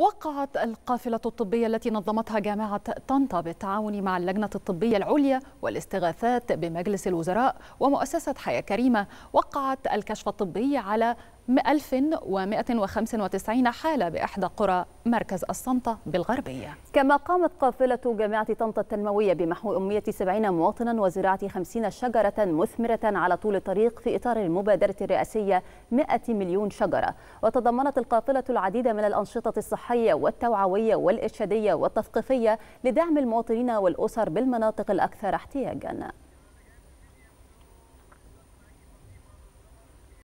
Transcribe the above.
وقعت القافلة الطبية التي نظمتها جامعة طنطا بالتعاون مع اللجنة الطبية العليا والاستغاثات بمجلس الوزراء ومؤسسة حياة كريمة وقعت الكشف الطبي على 1195 حالة بإحدى قرى مركز الصمتة بالغربية كما قامت قافلة جامعة طنطا التنموية بمحو أمية 70 مواطنا وزراعة 50 شجرة مثمرة على طول الطريق في إطار المبادرة الرئاسية 100 مليون شجرة وتضمنت القافلة العديد من الأنشطة الصحية الصحية والتوعوية والإرشادية والتثقيفية لدعم المواطنين والأسر بالمناطق الأكثر احتياجاً